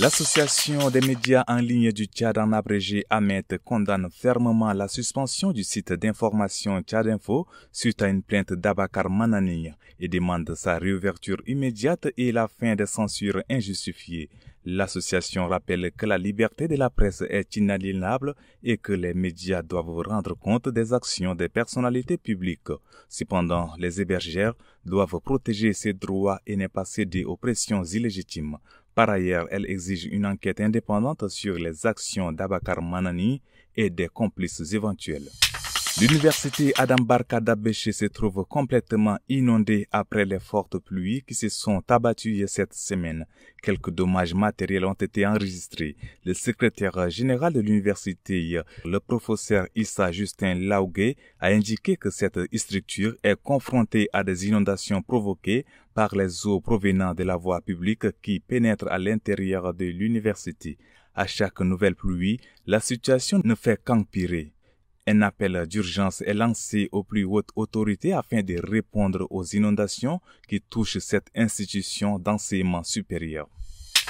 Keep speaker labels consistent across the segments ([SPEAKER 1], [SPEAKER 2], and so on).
[SPEAKER 1] L'association des médias en ligne du Tchad en abrégé AMET condamne fermement la suspension du site d'information Tchad Info suite à une plainte d'Abakar Manani et demande sa réouverture immédiate et la fin des censures injustifiées. L'association rappelle que la liberté de la presse est inaliénable et que les médias doivent rendre compte des actions des personnalités publiques. Cependant, les hébergères doivent protéger ces droits et ne pas céder aux pressions illégitimes. Par ailleurs, elle exige une enquête indépendante sur les actions d'Abakar Manani et des complices éventuels. L'université Adam Barka d'Abéché se trouve complètement inondée après les fortes pluies qui se sont abattues cette semaine. Quelques dommages matériels ont été enregistrés. Le secrétaire général de l'université, le professeur Issa Justin Laugué, a indiqué que cette structure est confrontée à des inondations provoquées par les eaux provenant de la voie publique qui pénètrent à l'intérieur de l'université. À chaque nouvelle pluie, la situation ne fait qu'empirer. Un appel d'urgence est lancé aux plus hautes autorités afin de répondre aux inondations qui touchent cette institution d'enseignement supérieur.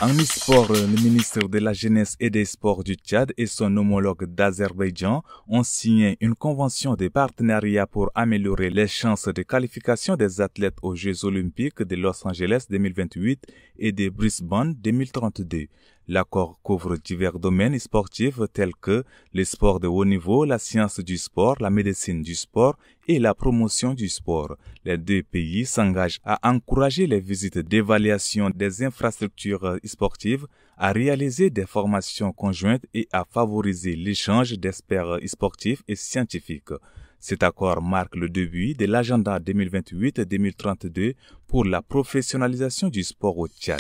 [SPEAKER 1] En e-sport, le ministre de la Jeunesse et des Sports du Tchad et son homologue d'Azerbaïdjan ont signé une convention de partenariat pour améliorer les chances de qualification des athlètes aux Jeux olympiques de Los Angeles 2028 et de Brisbane 2032. L'accord couvre divers domaines sportifs tels que les sports de haut niveau, la science du sport, la médecine du sport et la promotion du sport. Les deux pays s'engagent à encourager les visites d'évaluation des infrastructures sportives, à réaliser des formations conjointes et à favoriser l'échange d'experts sportifs et scientifiques. Cet accord marque le début de l'agenda 2028-2032 pour la professionnalisation du sport au Tchad.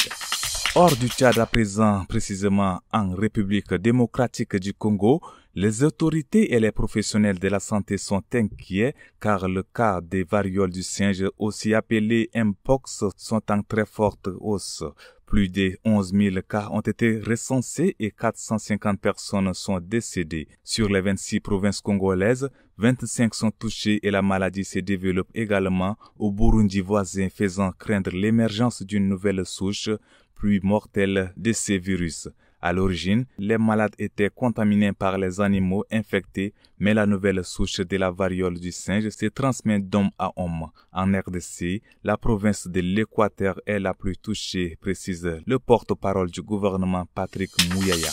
[SPEAKER 1] Hors du Tchad à présent, précisément en République démocratique du Congo, les autorités et les professionnels de la santé sont inquiets car le cas des varioles du singe, aussi appelé Mpox, sont en très forte hausse. Plus de 11 000 cas ont été recensés et 450 personnes sont décédées. Sur les 26 provinces congolaises, 25 sont touchées et la maladie se développe également au Burundi voisin faisant craindre l'émergence d'une nouvelle souche plus mortelle de ces virus. À l'origine, les malades étaient contaminés par les animaux infectés, mais la nouvelle souche de la variole du singe se transmet d'homme à homme. En RDC, la province de l'Équateur est la plus touchée, précise le porte-parole du gouvernement Patrick Mouyaya.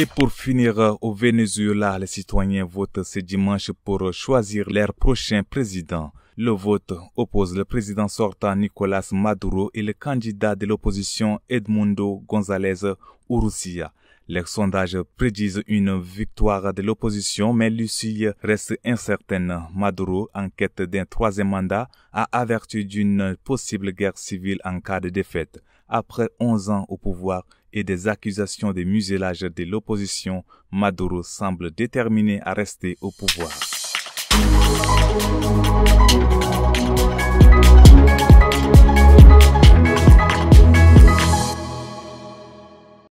[SPEAKER 1] Et pour finir, au Venezuela, les citoyens votent ce dimanche pour choisir leur prochain président. Le vote oppose le président sortant Nicolas Maduro et le candidat de l'opposition Edmundo González Urrutia. Les sondages prédisent une victoire de l'opposition, mais l'issue reste incertaine. Maduro, en quête d'un troisième mandat, a averti d'une possible guerre civile en cas de défaite. Après 11 ans au pouvoir et des accusations de muselage de l'opposition, Maduro semble déterminé à rester au pouvoir. うん。